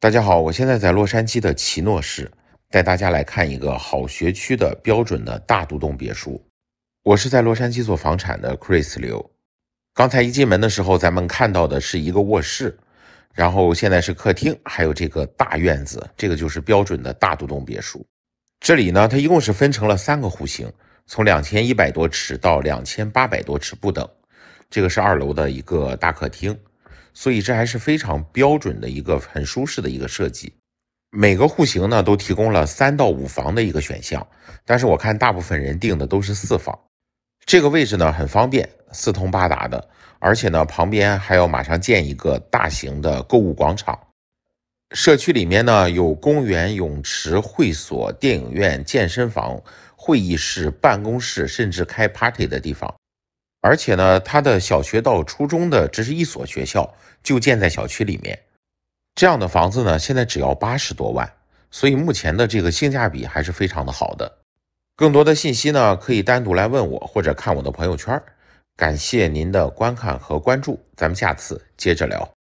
大家好，我现在在洛杉矶的奇诺市，带大家来看一个好学区的标准的大独栋别墅。我是在洛杉矶做房产的 Chris 刘。刚才一进门的时候，咱们看到的是一个卧室，然后现在是客厅，还有这个大院子。这个就是标准的大独栋别墅。这里呢，它一共是分成了三个户型，从两千一百多尺到两千八百多尺不等。这个是二楼的一个大客厅。所以这还是非常标准的一个很舒适的一个设计，每个户型呢都提供了三到五房的一个选项，但是我看大部分人订的都是四房。这个位置呢很方便，四通八达的，而且呢旁边还要马上建一个大型的购物广场。社区里面呢有公园、泳池、会所、电影院、健身房、会议室、办公室，甚至开 party 的地方。而且呢，他的小学到初中的这是一所学校，就建在小区里面。这样的房子呢，现在只要八十多万，所以目前的这个性价比还是非常的好的。更多的信息呢，可以单独来问我或者看我的朋友圈。感谢您的观看和关注，咱们下次接着聊。